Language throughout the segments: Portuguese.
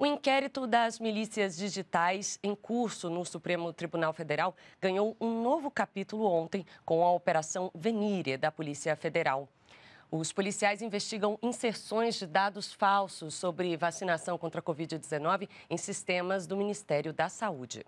O inquérito das milícias digitais em curso no Supremo Tribunal Federal ganhou um novo capítulo ontem com a Operação Venire da Polícia Federal. Os policiais investigam inserções de dados falsos sobre vacinação contra a Covid-19 em sistemas do Ministério da Saúde.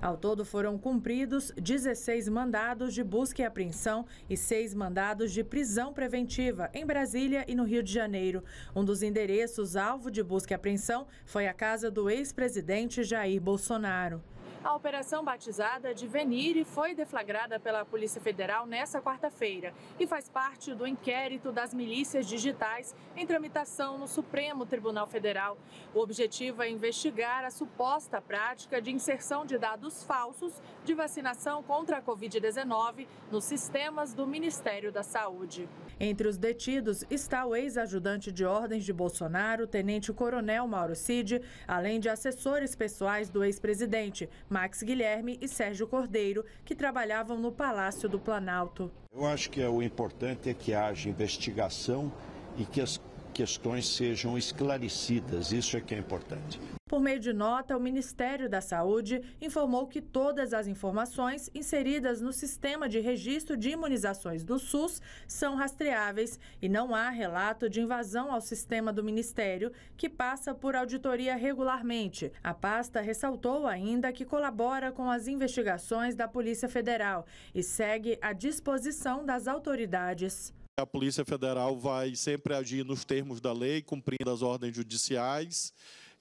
Ao todo foram cumpridos 16 mandados de busca e apreensão e seis mandados de prisão preventiva em Brasília e no Rio de Janeiro. Um dos endereços alvo de busca e apreensão foi a casa do ex-presidente Jair Bolsonaro. A operação batizada de Venire foi deflagrada pela Polícia Federal nesta quarta-feira e faz parte do inquérito das milícias digitais em tramitação no Supremo Tribunal Federal. O objetivo é investigar a suposta prática de inserção de dados falsos de vacinação contra a Covid-19 nos sistemas do Ministério da Saúde. Entre os detidos está o ex-ajudante de ordens de Bolsonaro, tenente-coronel Mauro Cid, além de assessores pessoais do ex-presidente, Max Guilherme e Sérgio Cordeiro, que trabalhavam no Palácio do Planalto. Eu acho que é o importante é que haja investigação e que as questões sejam esclarecidas. Isso é que é importante. Por meio de nota, o Ministério da Saúde informou que todas as informações inseridas no sistema de registro de imunizações do SUS são rastreáveis e não há relato de invasão ao sistema do Ministério, que passa por auditoria regularmente. A pasta ressaltou ainda que colabora com as investigações da Polícia Federal e segue à disposição das autoridades a Polícia Federal vai sempre agir nos termos da lei, cumprindo as ordens judiciais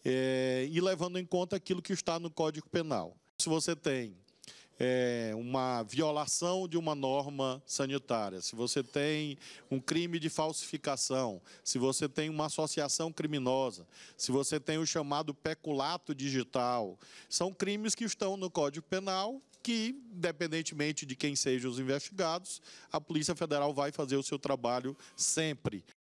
é, e levando em conta aquilo que está no Código Penal. Se você tem é, uma violação de uma norma sanitária, se você tem um crime de falsificação, se você tem uma associação criminosa, se você tem o chamado peculato digital, são crimes que estão no Código Penal que, independentemente de quem sejam os investigados, a Polícia Federal vai fazer o seu trabalho sempre.